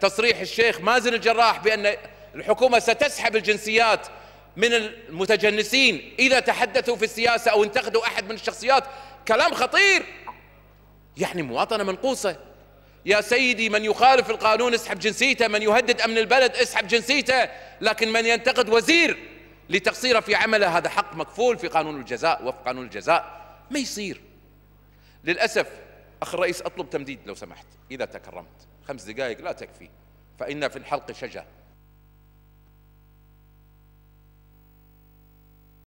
تصريح الشيخ مازن الجراح بأن الحكومة ستسحب الجنسيات من المتجنسين إذا تحدثوا في السياسة أو انتقدوا أحد من الشخصيات كلام خطير يعني مواطنة منقوصة يا سيدي من يخالف القانون اسحب جنسيته من يهدد أمن البلد اسحب جنسيته لكن من ينتقد وزير لتقصيره في عمله هذا حق مكفول في قانون الجزاء وفق قانون الجزاء ما يصير للأسف أخ الرئيس أطلب تمديد لو سمحت إذا تكرمت خمس دقائق لا تكفي فإن في الحلق شجة